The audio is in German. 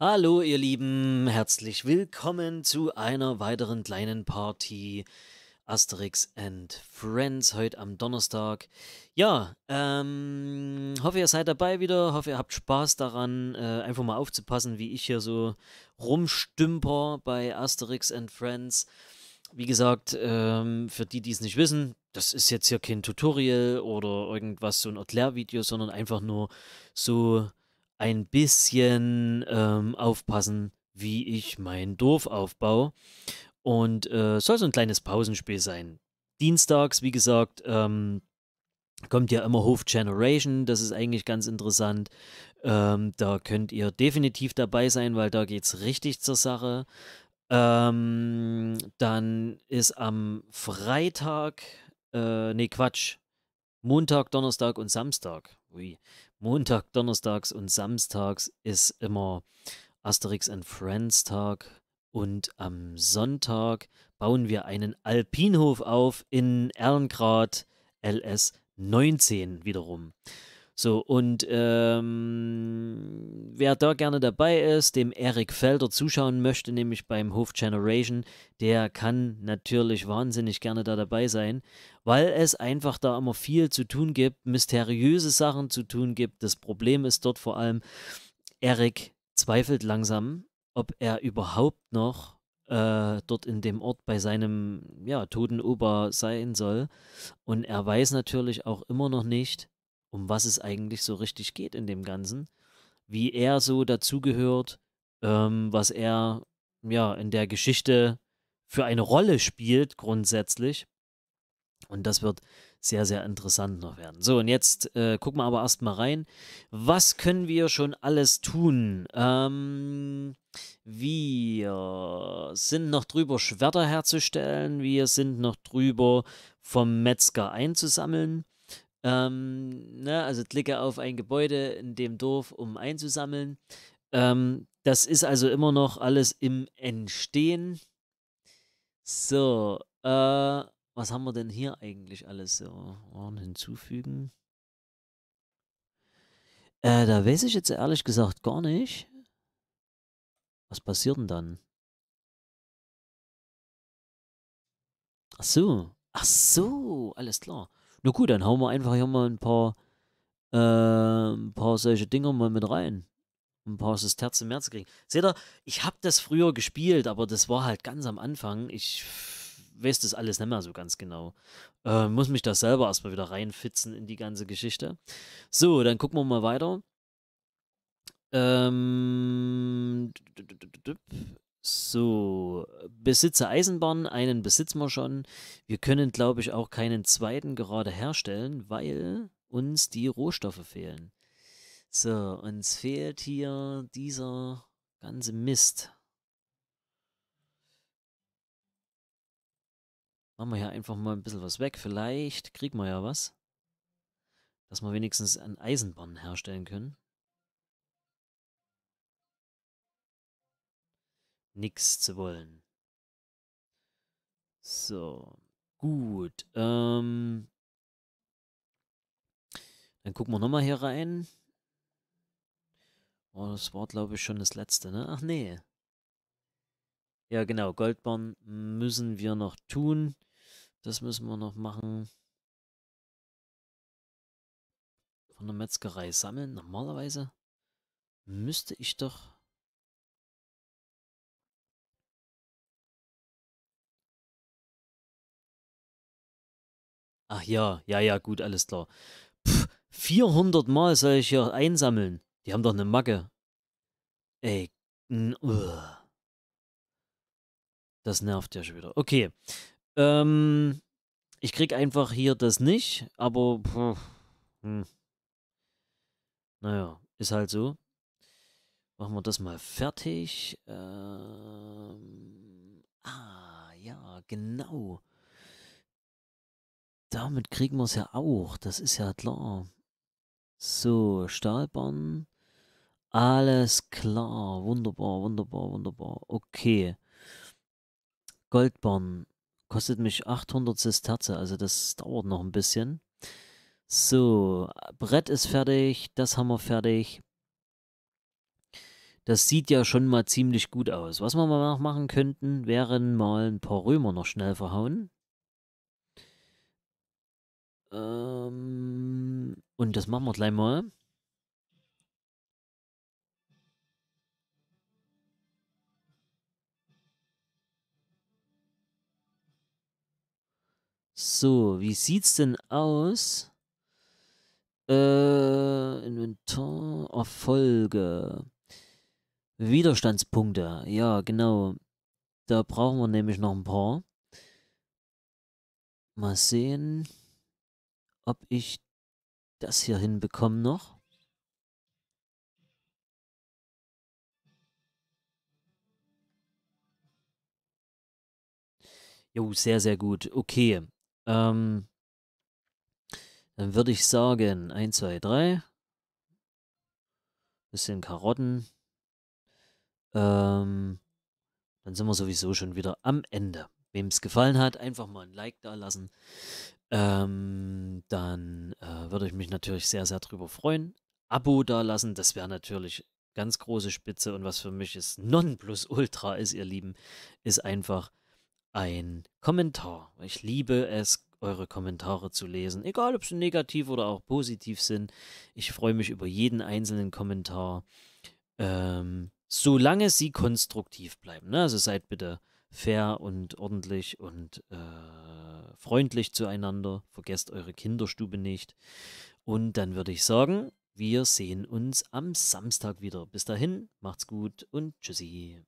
Hallo ihr Lieben, herzlich willkommen zu einer weiteren kleinen Party Asterix and Friends heute am Donnerstag. Ja, ähm, hoffe ihr seid dabei wieder, hoffe ihr habt Spaß daran, äh, einfach mal aufzupassen, wie ich hier so rumstümper bei Asterix and Friends. Wie gesagt, ähm, für die, die es nicht wissen, das ist jetzt hier kein Tutorial oder irgendwas, so ein Erklärvideo, sondern einfach nur so ein bisschen ähm, aufpassen, wie ich mein Dorf aufbaue. Und äh, soll so ein kleines Pausenspiel sein. Dienstags, wie gesagt, ähm, kommt ja immer Hof Generation, das ist eigentlich ganz interessant. Ähm, da könnt ihr definitiv dabei sein, weil da geht es richtig zur Sache. Ähm, dann ist am Freitag, äh, nee, Quatsch, Montag, Donnerstag und Samstag. Ui. Montag, Donnerstags und Samstags ist immer Asterix and Friends Tag. Und am Sonntag bauen wir einen Alpinhof auf in Erlengrad LS 19 wiederum. So, und ähm, wer da gerne dabei ist, dem Erik Felder zuschauen möchte, nämlich beim Hof Generation, der kann natürlich wahnsinnig gerne da dabei sein, weil es einfach da immer viel zu tun gibt, mysteriöse Sachen zu tun gibt. Das Problem ist dort vor allem, Erik zweifelt langsam, ob er überhaupt noch äh, dort in dem Ort bei seinem ja, toten Opa sein soll. Und er weiß natürlich auch immer noch nicht, um was es eigentlich so richtig geht in dem Ganzen, wie er so dazugehört, ähm, was er ja in der Geschichte für eine Rolle spielt grundsätzlich. Und das wird sehr, sehr interessant noch werden. So, und jetzt äh, gucken wir aber erstmal rein. Was können wir schon alles tun? Ähm, wir sind noch drüber, Schwerter herzustellen. Wir sind noch drüber, vom Metzger einzusammeln. Ähm, ne, also klicke auf ein Gebäude in dem Dorf, um einzusammeln. Ähm, das ist also immer noch alles im Entstehen. So, äh, was haben wir denn hier eigentlich alles so? Waren hinzufügen. Äh, da weiß ich jetzt ehrlich gesagt gar nicht. Was passiert denn dann? Ach so, ach so, alles klar. Na gut, dann hauen wir einfach hier mal ein paar, äh, ein paar solche Dinger mal mit rein. Um ein paar Sesterzen mehr zu kriegen. Seht ihr, ich habe das früher gespielt, aber das war halt ganz am Anfang. Ich weiß das alles nicht mehr so ganz genau. Äh, muss mich da selber erstmal wieder reinfitzen in die ganze Geschichte. So, dann gucken wir mal weiter. Ähm, so, Besitzer Eisenbahn, einen besitzen wir schon. Wir können, glaube ich, auch keinen zweiten gerade herstellen, weil uns die Rohstoffe fehlen. So, uns fehlt hier dieser ganze Mist. Machen wir hier einfach mal ein bisschen was weg. Vielleicht kriegen wir ja was. Dass wir wenigstens an Eisenbahn herstellen können. nichts zu wollen. So, gut. Ähm, dann gucken wir nochmal hier rein. Oh, das war, glaube ich, schon das letzte, ne? Ach nee. Ja, genau. Goldbahn müssen wir noch tun. Das müssen wir noch machen. Von der Metzgerei sammeln, normalerweise. Müsste ich doch Ach ja, ja, ja, gut, alles klar. Pff, 400 Mal soll ich hier einsammeln. Die haben doch eine Macke. Ey, uh. das nervt ja schon wieder. Okay. Ähm, ich krieg einfach hier das nicht, aber pff, hm. naja, ist halt so. Machen wir das mal fertig. Ähm, ah, ja, genau. Damit kriegen wir es ja auch, das ist ja klar. So, Stahlbahn. Alles klar, wunderbar, wunderbar, wunderbar. Okay. Goldbahn kostet mich 800 Sesterze, also das dauert noch ein bisschen. So, Brett ist fertig, das haben wir fertig. Das sieht ja schon mal ziemlich gut aus. Was wir mal machen könnten, wären mal ein paar Römer noch schnell verhauen. Ähm, und das machen wir gleich mal. So, wie sieht's denn aus? Äh, Inventar, Erfolge. Widerstandspunkte, ja, genau. Da brauchen wir nämlich noch ein paar. Mal sehen ob ich das hier hinbekomme noch. Jo, sehr, sehr gut. Okay. Ähm, dann würde ich sagen, 1, 2, 3. Bisschen Karotten. Ähm, dann sind wir sowieso schon wieder am Ende. Wem es gefallen hat, einfach mal ein Like da lassen. Ähm, dann äh, würde ich mich natürlich sehr, sehr drüber freuen. Abo da lassen, das wäre natürlich ganz große Spitze. Und was für mich ist non plus ultra ist, ihr Lieben, ist einfach ein Kommentar. Ich liebe es, eure Kommentare zu lesen, egal ob sie negativ oder auch positiv sind. Ich freue mich über jeden einzelnen Kommentar, ähm, solange sie konstruktiv bleiben. Ne? Also seid bitte fair und ordentlich und äh, freundlich zueinander. Vergesst eure Kinderstube nicht. Und dann würde ich sagen, wir sehen uns am Samstag wieder. Bis dahin, macht's gut und tschüssi.